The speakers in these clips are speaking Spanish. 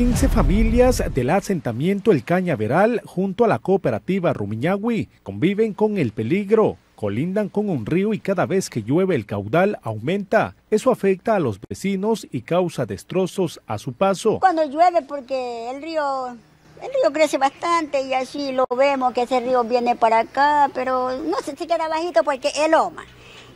15 familias del asentamiento El Cañaveral junto a la cooperativa Rumiñahui conviven con el peligro, colindan con un río y cada vez que llueve el caudal aumenta. Eso afecta a los vecinos y causa destrozos a su paso. Cuando llueve porque el río el río crece bastante y así lo vemos que ese río viene para acá, pero no se, queda bajito porque el loma.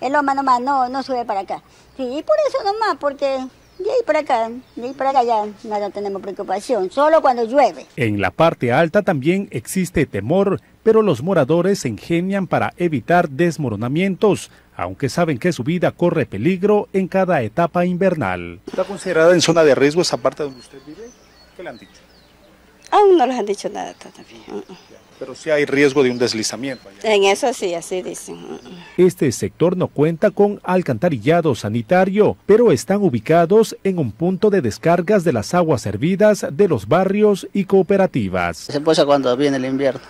El loma nomás no, no sube para acá. y por eso nomás, porque y ahí para acá, y ahí para acá nada tenemos preocupación, solo cuando llueve. En la parte alta también existe temor, pero los moradores se ingenian para evitar desmoronamientos, aunque saben que su vida corre peligro en cada etapa invernal. ¿Está considerada en zona de riesgo esa parte donde usted vive? ¿Qué le han dicho? Aún no les han dicho nada todavía. Mm, mm. Pero sí hay riesgo de un deslizamiento. En eso sí, así dicen. Mm, este sector no cuenta con alcantarillado sanitario, pero están ubicados en un punto de descargas de las aguas hervidas de los barrios y cooperativas. Se pasa cuando viene el invierno.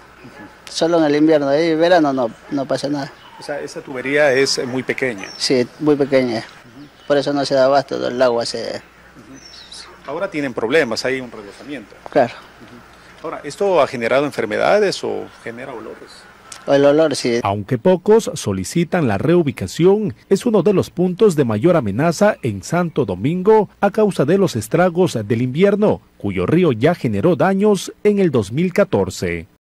Solo en el invierno, en verano no, no pasa nada. O sea, esa tubería es eh, muy pequeña. Sí, muy pequeña. Por eso no se da abasto, el agua se... Ahora tienen problemas, hay un relojamiento. Claro. Ahora, ¿esto ha generado enfermedades o genera olores? El olor, sí. Aunque pocos solicitan la reubicación, es uno de los puntos de mayor amenaza en Santo Domingo a causa de los estragos del invierno, cuyo río ya generó daños en el 2014.